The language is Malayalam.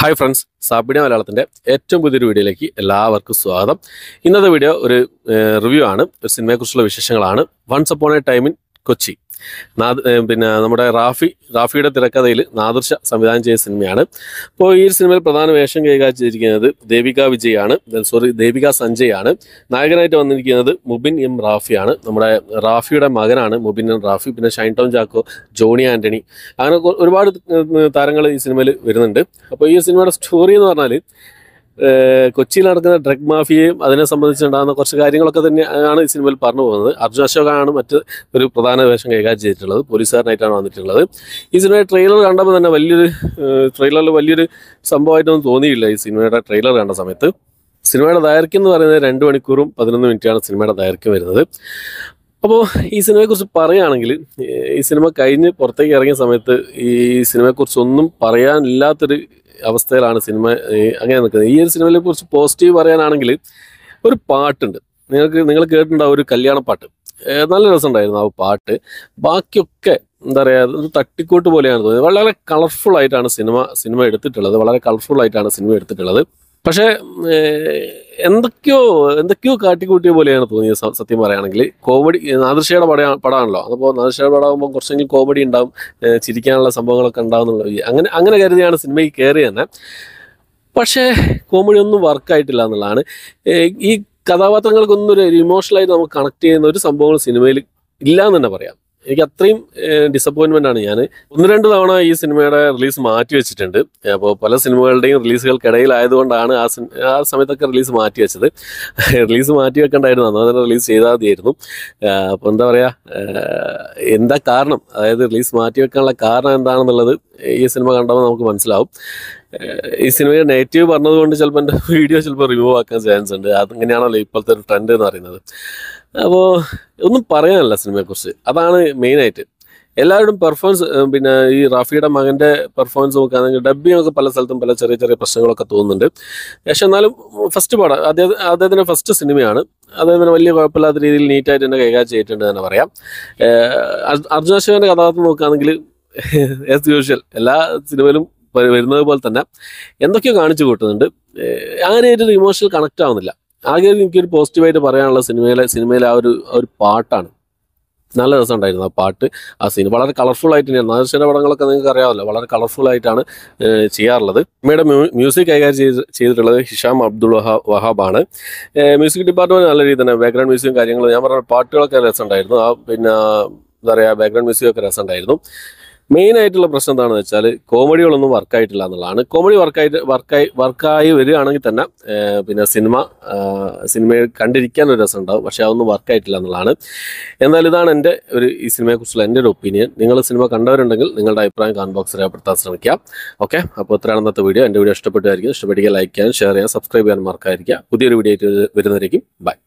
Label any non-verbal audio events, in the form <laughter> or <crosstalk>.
ഹായ് ഫ്രണ്ട്സ് സാബിഡ മലയാളത്തിൻ്റെ ഏറ്റവും പുതിയൊരു വീഡിയോയിലേക്ക് എല്ലാവർക്കും സ്വാഗതം ഇന്നത്തെ വീഡിയോ ഒരു റിവ്യൂ ആണ് ഒരു സിനിമയെക്കുറിച്ചുള്ള വിശേഷങ്ങളാണ് once upon a time in Kochi പിന്നെ നമ്മുടെ റാഫി റാഫിയുടെ തിരക്കഥയിൽ നാദൃശ സംവിധാനം ചെയ്ത സിനിമയാണ് അപ്പോൾ ഈ സിനിമയിൽ പ്രധാന വേഷം കൈകാച്ചിരിക്കുന്നത് ചെയ്തിരിക്കുന്നത് ദേവിക വിജയാണ് സോറി ദേവിക സഞ്ജയാണ് നായകനായിട്ട് വന്നിരിക്കുന്നത് മുബിൻ എം റാഫിയാണ് നമ്മുടെ റാഫിയുടെ മകനാണ് മുബിൻ എം റാഫി പിന്നെ ഷൈൻ ടോം ചാക്കോ ജോണി ആൻ്റണി അങ്ങനെ ഒരുപാട് താരങ്ങൾ ഈ സിനിമയിൽ വരുന്നുണ്ട് അപ്പോൾ ഈ സിനിമയുടെ സ്റ്റോറി എന്ന് പറഞ്ഞാൽ കൊച്ചിയിൽ നടക്കുന്ന ഡ്രഗ് മാഫിയയും അതിനെ സംബന്ധിച്ചുണ്ടാകുന്ന കുറച്ച് കാര്യങ്ങളൊക്കെ തന്നെയാണ് ഈ സിനിമയിൽ പറഞ്ഞു പോകുന്നത് അർജുൻ അശോകാണ് മറ്റ് ഒരു പ്രധാന വേഷം കൈകാര്യം ചെയ്തിട്ടുള്ളത് പോലീസുകാരനായിട്ടാണ് വന്നിട്ടുള്ളത് ഈ സിനിമയുടെ ട്രെയിലർ കണ്ടപ്പോൾ തന്നെ വലിയൊരു ട്രെയിലറിൽ വലിയൊരു സംഭവമായിട്ടൊന്നും തോന്നിയില്ല ഈ സിനിമയുടെ ട്രെയിലർ കണ്ട സമയത്ത് സിനിമയുടെ ദൈർഘ്യം എന്ന് പറയുന്നത് രണ്ട് മണിക്കൂറും പതിനൊന്ന് മിനിറ്റാണ് സിനിമയുടെ ദൈർഘ്യം വരുന്നത് അപ്പോൾ ഈ സിനിമയെക്കുറിച്ച് പറയുകയാണെങ്കിൽ ഈ സിനിമ കഴിഞ്ഞ് പുറത്തേക്ക് ഇറങ്ങിയ സമയത്ത് ഈ സിനിമയെക്കുറിച്ചൊന്നും പറയാനില്ലാത്തൊരു അവസ്ഥയിലാണ് സിനിമ അങ്ങനെ നിൽക്കുന്നത് ഈ ഒരു സിനിമയെ കുറിച്ച് പോസിറ്റീവ് പറയാനാണെങ്കിൽ ഒരു പാട്ടുണ്ട് നിങ്ങൾക്ക് നിങ്ങൾ കേട്ടിട്ടുണ്ടാവും ഒരു കല്യാണ പാട്ട് നല്ല രസമുണ്ടായിരുന്നു ആ പാട്ട് ബാക്കിയൊക്കെ എന്താ പറയുക ഒരു തട്ടിക്കൂട്ട് പോലെയാണ് തോന്നിയത് വളരെ കളർഫുൾ ആയിട്ടാണ് സിനിമ സിനിമ എടുത്തിട്ടുള്ളത് വളരെ കളർഫുൾ ആയിട്ടാണ് സിനിമ എടുത്തിട്ടുള്ളത് പക്ഷേ എന്തൊക്കെയോ എന്തൊക്കെയോ കാട്ടിക്കൂട്ടിയ പോലെയാണ് തോന്നിയത് സത്യം പറയുകയാണെങ്കിൽ കോമഡി നാദൃശയുടെ പട പടമാണല്ലോ അപ്പോൾ നാദൃശയുടെ പടമാകുമ്പോൾ കുറച്ചെങ്കിൽ കോമഡി ഉണ്ടാവും ചിരിക്കാനുള്ള സംഭവങ്ങളൊക്കെ ഉണ്ടാവും അങ്ങനെ അങ്ങനെ കരുതിയാണ് സിനിമയ്ക്ക് കയറി തന്നെ പക്ഷേ കോമഡി ഒന്നും വർക്കായിട്ടില്ല എന്നുള്ളതാണ് ഈ കഥാപാത്രങ്ങൾക്കൊന്നും ഒരു ഇമോഷണലായിട്ട് നമുക്ക് കണക്ട് ചെയ്യുന്ന ഒരു സംഭവങ്ങൾ സിനിമയിൽ ഇല്ല എന്ന് തന്നെ പറയാം എനിക്ക് അത്രയും ഡിസപ്പോയിൻമെന്റ് ആണ് ഞാൻ ഒന്ന് രണ്ട് തവണ ഈ സിനിമയുടെ റിലീസ് മാറ്റി വെച്ചിട്ടുണ്ട് അപ്പോൾ പല സിനിമകളുടെയും റിലീസുകൾക്കിടയിലായതുകൊണ്ടാണ് ആ ആ സമയത്തൊക്കെ റിലീസ് മാറ്റി വെച്ചത് റിലീസ് <laughs> മാറ്റി വെക്കേണ്ടായിരുന്നു അന്ന് തന്നെ റിലീസ് ചെയ്താൽ മതിയായിരുന്നു അപ്പോൾ എന്താ പറയുക എന്താ കാരണം അതായത് റിലീസ് മാറ്റി വെക്കാനുള്ള കാരണം എന്താണെന്നുള്ളത് ഈ സിനിമ കണ്ടപ്പോൾ നമുക്ക് മനസ്സിലാവും ഈ സിനിമയുടെ നെഗറ്റീവ് കൊണ്ട് ചിലപ്പോൾ എൻ്റെ വീഡിയോ ചിലപ്പോൾ റിമൂവ് ആക്കാൻ ചാൻസ് ഉണ്ട് അതെങ്ങനെയാണല്ലോ ഇപ്പോഴത്തെ ഒരു ട്രെൻഡ് എന്ന് പറയുന്നത് അപ്പോൾ ഒന്നും പറയാനല്ല സിനിമയെക്കുറിച്ച് അതാണ് മെയിനായിട്ട് എല്ലാവരും പെർഫോമൻസ് പിന്നെ ഈ റാഫിയുടെ മകൻ്റെ പെർഫോമൻസ് നോക്കുകയാണെങ്കിൽ ഡബ്ബിങ്ങൊക്കെ പല സ്ഥലത്തും പല ചെറിയ ചെറിയ പ്രശ്നങ്ങളൊക്കെ തോന്നുന്നുണ്ട് പക്ഷെ എന്നാലും ഫസ്റ്റ് പാടം അദ്ദേഹം അദ്ദേഹത്തിൻ്റെ ഫസ്റ്റ് സിനിമയാണ് അദ്ദേഹത്തിന് വലിയ കുഴപ്പമില്ലാത്ത രീതിയിൽ നീറ്റായിട്ട് തന്നെ കൈകാര്യം ചെയ്തിട്ടുണ്ട് തന്നെ പറയാം അർജുന ശിവൻ്റെ കഥാപാത്രം നോക്കുകയാണെങ്കിൽ ആസ് <laughs> യൂഷ്വൽ എല്ലാ സിനിമയിലും വരുന്നത് പോലെ തന്നെ എന്തൊക്കെയോ കാണിച്ചു കൂട്ടുന്നുണ്ട് അങ്ങനെ ഒരു ഇമോഷണൽ കണക്റ്റ് ആവുന്നില്ല ആകെ എനിക്കൊരു പോസിറ്റീവായിട്ട് പറയാനുള്ള സിനിമയിലെ സിനിമയിലെ ആ ഒരു ഒരു പാട്ടാണ് നല്ല രസം ഉണ്ടായിരുന്നു ആ പാട്ട് ആ സിനിമ വളരെ കളർഫുൾ ആയിട്ട് തന്നെയാണ് നാദർശൻ്റെ പടങ്ങളൊക്കെ നിങ്ങൾക്ക് അറിയാമല്ലോ വളരെ കളർഫുൾ ആയിട്ടാണ് ചെയ്യാറുള്ളത് സിനിമയുടെ മ്യൂസിക് കൈകാര്യം ചെയ്ത് ചെയ്തിട്ടുള്ളത് ഹിഷാം അബ്ദുൾ വഹാബാണ് മ്യൂസിക് ഡിപ്പാർട്ട്മെന്റ് നല്ല രീതി തന്നെ ബാക്ക്ഗ്രൗണ്ട് മ്യൂസിക്കും കാര്യങ്ങളും ഞാൻ പറഞ്ഞ പാട്ടുകളൊക്കെ രസമുണ്ടായിരുന്നു ആ പിന്നെ എന്താ പറയുക ബാക്ക്ഗ്രൗണ്ട് മ്യൂസിക്കൊക്കെ രസം രസമുണ്ടായിരുന്നു മെയിൻ ആയിട്ടുള്ള പ്രശ്നം എന്താണെന്ന് വെച്ചാൽ കോമഡികളൊന്നും വർക്കായിട്ടില്ല എന്നുള്ളതാണ് കോമഡി വർക്കായിട്ട് വർക്കായി വർക്കായി വരികയാണെങ്കിൽ തന്നെ പിന്നെ സിനിമ സിനിമയെ കണ്ടിരിക്കാൻ ഒരു രസം ഉണ്ടാവും പക്ഷേ അതൊന്നും വർക്കായിട്ടില്ല എന്നുള്ളതാണ് എന്നാലും ഇതാണ് എൻ്റെ ഒരു ഈ സിനിമയെക്കുറിച്ചുള്ള എൻ്റെ ഒരു ഒപ്പീനിയൻ നിങ്ങൾ സിനിമ കണ്ടവരുണ്ടെങ്കിൽ നിങ്ങളുടെ അഭിപ്രായം കമൻറ്റ് ബോക്സ് രേഖപ്പെടുത്താൻ ശ്രമിക്കുക ഓക്കെ അപ്പോൾ ഇത്രയാണ് ഇന്നത്തെ വീഡിയോ എൻ്റെ വീഡിയോ ഇഷ്ടപ്പെട്ടായിരിക്കും ഇഷ്ടപ്പെട്ടെങ്കിൽ ലൈക്ക് ചെയ്യാൻ ഷെയർ ചെയ്യാൻ സബ്സ്ക്രൈബ് ചെയ്യാൻ മറക്കാതിരിക്കുക പുതിയൊരു വീഡിയോ ആയിട്ട് വരുന്നതായിരിക്കും ബൈ